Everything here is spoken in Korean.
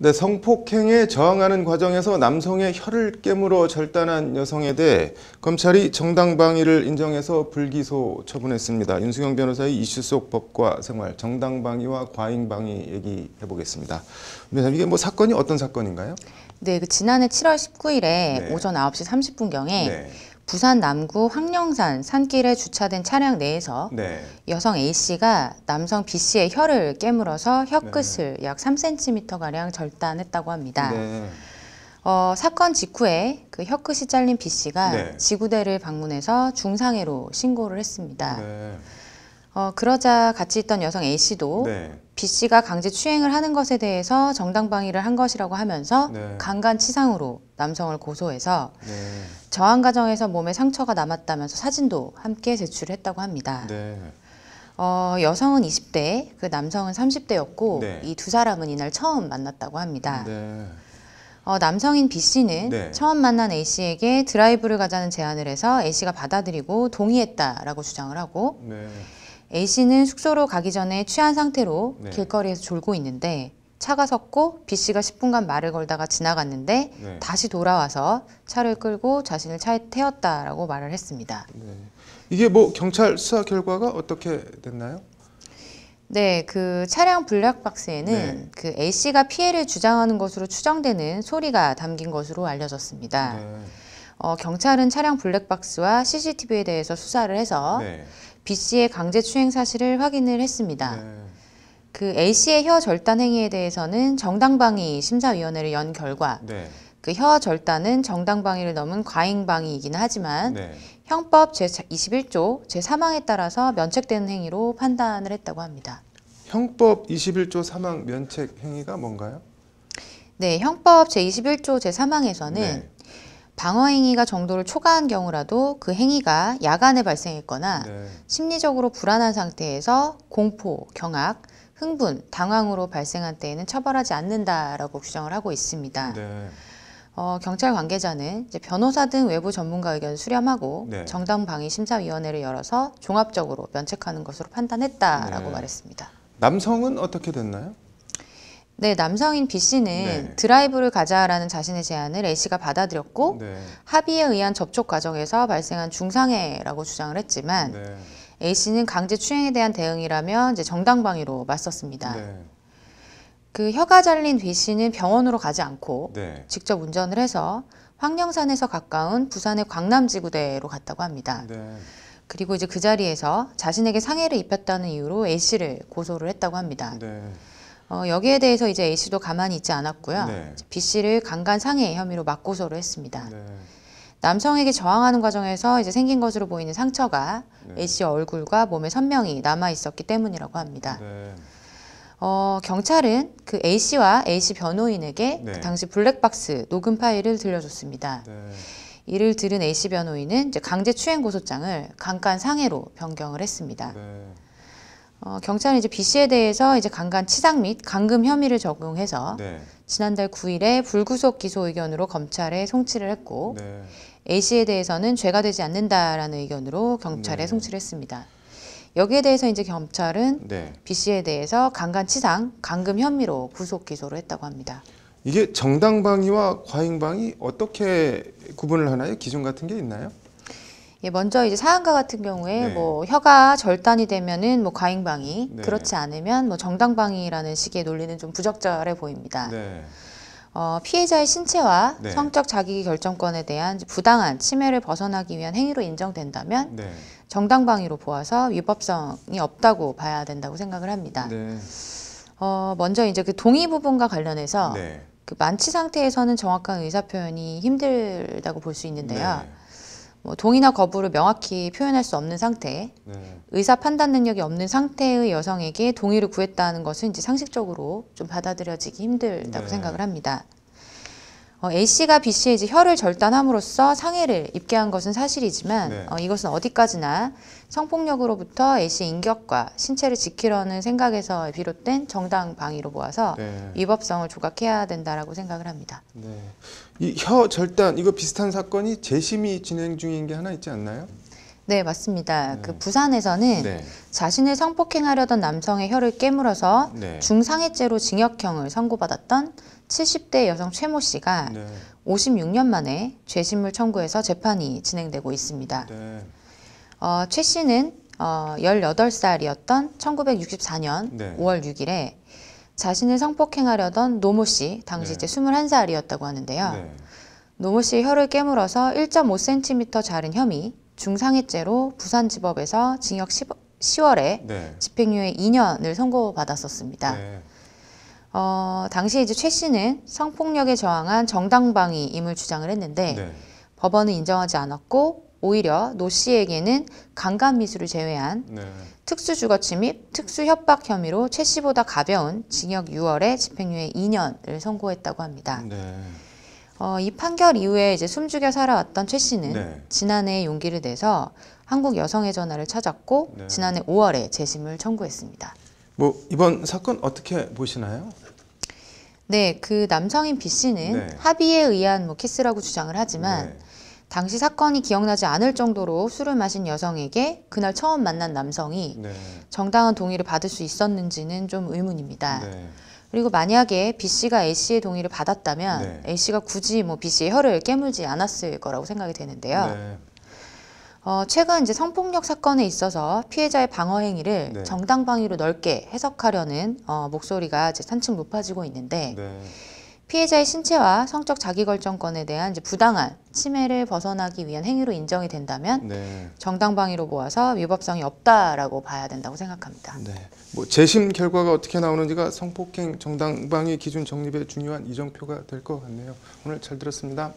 네, 성폭행에 저항하는 과정에서 남성의 혀를 깨물어 절단한 여성에 대해 검찰이 정당방위를 인정해서 불기소 처분했습니다. 윤수경 변호사의 이슈 속 법과 생활, 정당방위와 과잉방위 얘기해보겠습니다. 변호사 네, 이게 뭐 사건이 어떤 사건인가요? 네, 그 지난해 7월 19일에 네. 오전 9시 30분경에 네. 부산 남구 황령산 산길에 주차된 차량 내에서 네. 여성 A씨가 남성 B씨의 혀를 깨물어서 혀끝을 네. 약 3cm가량 절단했다고 합니다. 네. 어, 사건 직후에 그 혀끝이 잘린 B씨가 네. 지구대를 방문해서 중상해로 신고를 했습니다. 네. 어, 그러자 같이 있던 여성 A 씨도 네. B 씨가 강제 추행을 하는 것에 대해서 정당방위를 한 것이라고 하면서 네. 강간치상으로 남성을 고소해서 네. 저항 과정에서 몸에 상처가 남았다면서 사진도 함께 제출했다고 합니다. 네. 어, 여성은 20대, 그 남성은 30대였고 이 두 사람은 이날 처음 만났다고 합니다. 네. 어, 남성인 B 씨는 네. 처음 만난 A 씨에게 드라이브를 가자는 제안을 해서 A 씨가 받아들이고 동의했다라고 주장을 하고 네. A씨는 숙소로 가기 전에 취한 상태로 네. 길거리에서 졸고 있는데 차가 섰고 B씨가 10분간 말을 걸다가 지나갔는데 네. 다시 돌아와서 차를 끌고 자신을 차에 태웠다라고 말을 했습니다. 네. 이게 뭐 경찰 수사 결과가 어떻게 됐나요? 네, 그 차량 블랙박스에는 네. 그 A씨가 피해를 주장하는 것으로 추정되는 소리가 담긴 것으로 알려졌습니다. 네. 어, 경찰은 차량 블랙박스와 CCTV에 대해서 수사를 해서 네. B 씨의 강제추행 사실을 확인을 했습니다. 네. 그 A 씨의 혀 절단 행위에 대해서는 정당방위 심사위원회를 연 결과 네. 그혀 절단은 정당방위를 넘은 과잉방위이긴 하지만 네. 형법 제21조 제3항에 따라서 면책되는 행위로 판단을 했다고 합니다. 형법 21조 3항 면책 행위가 뭔가요? 네, 형법 제21조 제3항에서는 네. 방어행위가 정도를 초과한 경우라도 그 행위가 야간에 발생했거나 네. 심리적으로 불안한 상태에서 공포, 경악, 흥분, 당황으로 발생한 때에는 처벌하지 않는다라고 규정을 하고 있습니다. 네. 어, 경찰 관계자는 이제 변호사 등 외부 전문가 의견 수렴하고 네. 정당방위심사위원회를 열어서 종합적으로 면책하는 것으로 판단했다라고 네. 말했습니다. 남성은 어떻게 됐나요? 네, 남성인 B 씨는 네, 네. 드라이브를 가자라는 자신의 제안을 A 씨가 받아들였고 네. 합의에 의한 접촉 과정에서 발생한 중상해라고 주장을 했지만 네. A 씨는 강제 추행에 대한 대응이라면 이제 정당방위로 맞섰습니다. 네. 그 혀가 잘린 B 씨는 병원으로 가지 않고 네. 직접 운전을 해서 황령산에서 가까운 부산의 광남지구대로 갔다고 합니다. 그리고 이제 그 자리에서 자신에게 상해를 입혔다는 이유로 A 씨를 고소를 했다고 합니다. 어, 여기에 대해서 이제 A씨도 가만히 있지 않았고요. 네. B씨를 강간 상해 혐의로 맞고소를 했습니다. 네. 남성에게 저항하는 과정에서 이제 생긴 것으로 보이는 상처가 네. A씨 얼굴과 몸에 선명히 남아 있었기 때문이라고 합니다. 네. 어, 경찰은 그 A씨와 A씨 변호인에게 네. 그 당시 블랙박스 녹음 파일을 들려줬습니다. 네. 이를 들은 A씨 변호인은 이제 강제추행 고소장을 강간 상해로 변경을 했습니다. 네. 어, 경찰은 이제 B 씨에 대해서 이제 강간 치상 및 강금 혐의를 적용해서 네. 지난달 9일에 불구속 기소 의견으로 검찰에 송치를 했고 네. A 씨에 대해서는 죄가 되지 않는다라는 의견으로 경찰에 네. 송치를 했습니다. 여기에 대해서 이제 경찰은 네. B 씨에 대해서 강간 치상, 강금 혐의로 구속 기소를 했다고 합니다. 이게 정당방위와 과잉방위 어떻게 구분을 하나요? 기준 같은 게 있나요? 예, 먼저 이제 사안과 같은 경우에 네. 뭐 혀가 절단이 되면은 뭐 과잉방위, 네. 그렇지 않으면 뭐 정당방위라는 식의 논리는 좀 부적절해 보입니다. 네. 어, 피해자의 신체와 네. 성적 자기 결정권에 대한 부당한 침해를 벗어나기 위한 행위로 인정된다면 네. 정당방위로 보아서 위법성이 없다고 봐야 된다고 생각을 합니다. 네. 어, 먼저 이제 그 동의 부분과 관련해서 그 만취 상태에서는 정확한 의사 표현이 힘들다고 볼 수 있는데요. 뭐 동의나 거부를 명확히 표현할 수 없는 상태, 네. 의사 판단 능력이 없는 상태의 여성에게 동의를 구했다는 것은 이제 상식적으로 좀 받아들여지기 힘들다고 네. 생각을 합니다. 어, A씨가 B씨의 이제 혀를 절단함으로써 상해를 입게 한 것은 사실이지만 네. 어, 이것은 어디까지나 성폭력으로부터 A씨 의 인격과 신체를 지키려는 생각에서 비롯된 정당 방위로 보아서 네. 위법성을 조각해야 된다라고 생각을 합니다. 네. 이혀 절단 이거 비슷한 사건이 재심이 진행 중인 게 하나 있지 않나요? 네, 맞습니다. 네. 그 부산에서는 네. 자신을 성폭행하려던 남성의 혀를 깨물어서 네. 중상해죄로 징역형을 선고받았던 70대 여성 최 모 씨가 네. 56년 만에 죄신물 청구해서 재판이 진행되고 있습니다. 네. 어, 최 씨는 어, 18살이었던 1964년 네. 5월 6일에 자신을 성폭행하려던 노모 씨, 당시 네. 이제 21살이었다고 하는데요. 네. 노모 씨의 혀를 깨물어서 1.5cm 자른 혐의, 중상해죄로 부산지법에서 징역 10, 월에 네. 집행유예 2년을 선고받았었습니다. 네. 어, 당시 이제 최 씨는 성폭력에 저항한 정당방위임을 주장을 했는데 네. 법원은 인정하지 않았고 오히려 노 씨에게는 강간 미수를 제외한 네. 특수 주거 침입, 특수 협박 혐의로 최 씨보다 가벼운 징역 6월에 집행유예 2년을 선고했다고 합니다. 네. 어, 이 판결 이후에 이제 숨죽여 살아왔던 최 씨는 네. 지난해 용기를 내서 한국 여성의 전화를 찾았고 네. 지난해 5월에 재심을 청구했습니다. 뭐 이번 사건 어떻게 보시나요? 네, 그 남성인 B 씨는 네. 합의에 의한 뭐 키스라고 주장을 하지만 네. 당시 사건이 기억나지 않을 정도로 술을 마신 여성에게 그날 처음 만난 남성이 네. 정당한 동의를 받을 수 있었는지는 좀 의문입니다. 네. 그리고 만약에 B 씨가 A 씨의 동의를 받았다면 네. A 씨가 굳이 뭐 B 씨의 혀를 깨물지 않았을 거라고 생각이 되는데요. 네. 어, 최근 이제 성폭력 사건에 있어서 피해자의 방어 행위를 네. 정당 방위로 넓게 해석하려는 어, 목소리가 이제 산층 높아지고 있는데 네. 피해자의 신체와 성적 자기결정권에 대한 이제 부당한 침해를 벗어나기 위한 행위로 인정이 된다면 네. 정당 방위로 보아서 위법성이 없다라고 봐야 된다고 생각합니다. 네. 뭐 재심 결과가 어떻게 나오는지가 성폭행 정당 방위 기준 정립의 중요한 이정표가 될 것 같네요. 오늘 잘 들었습니다.